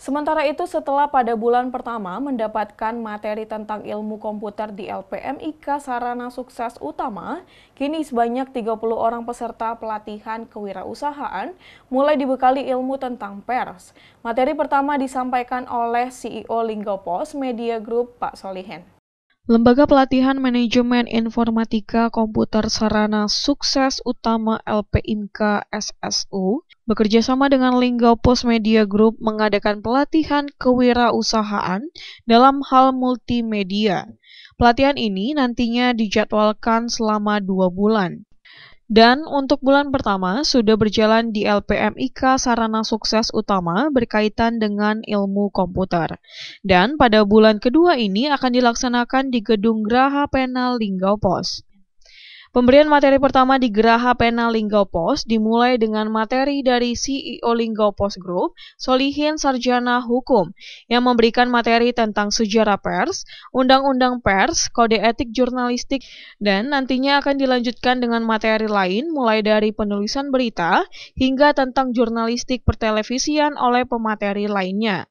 Sementara itu, setelah pada bulan pertama mendapatkan materi tentang ilmu komputer di LPMIK Sarana Sukses Utama, kini sebanyak 30 orang peserta pelatihan kewirausahaan mulai dibekali ilmu tentang pers. Materi pertama disampaikan oleh CEO Linggo Pos Media Group Pak Solihin. Lembaga Pelatihan Manajemen Informatika Komputer Sarana Sukses Utama LPIMK SSU bekerjasama dengan Lingga Post Media Group mengadakan pelatihan kewirausahaan dalam hal multimedia. Pelatihan ini nantinya dijadwalkan selama dua bulan. Dan untuk bulan pertama sudah berjalan di LPMIK Sarana Sukses Utama berkaitan dengan ilmu komputer. Dan pada bulan kedua ini akan dilaksanakan di Gedung Graha Penal Linggau Pos. Pemberian materi pertama di Geraha Pena Linggo Pos dimulai dengan materi dari CEO Linggo Pos Group, Solihin Sarjana Hukum, yang memberikan materi tentang sejarah pers, undang-undang pers, kode etik jurnalistik, dan nantinya akan dilanjutkan dengan materi lain mulai dari penulisan berita hingga tentang jurnalistik pertelevisian oleh pemateri lainnya.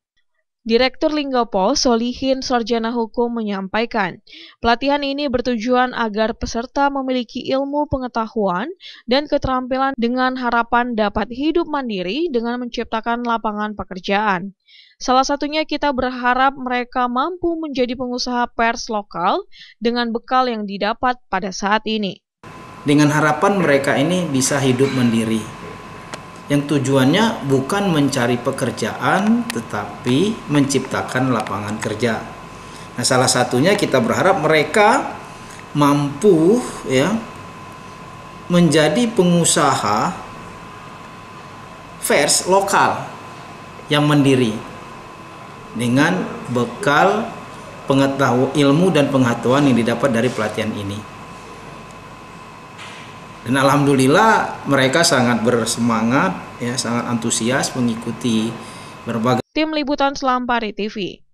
Direktur Linggopol Solihin Sarjana Hukum menyampaikan, pelatihan ini bertujuan agar peserta memiliki ilmu pengetahuan dan keterampilan dengan harapan dapat hidup mandiri dengan menciptakan lapangan pekerjaan. Salah satunya kita berharap mereka mampu menjadi pengusaha pers lokal dengan bekal yang didapat pada saat ini. Dengan harapan mereka ini bisa hidup mandiri, yang tujuannya bukan mencari pekerjaan tetapi menciptakan lapangan kerja. Nah, salah satunya kita berharap mereka mampu ya menjadi pengusaha vers lokal yang mandiri dengan bekal pengetahuan ilmu dan pengetahuan yang didapat dari pelatihan ini dan alhamdulillah mereka sangat bersemangat ya sangat antusias mengikuti berbagai tim liputan Selampari TV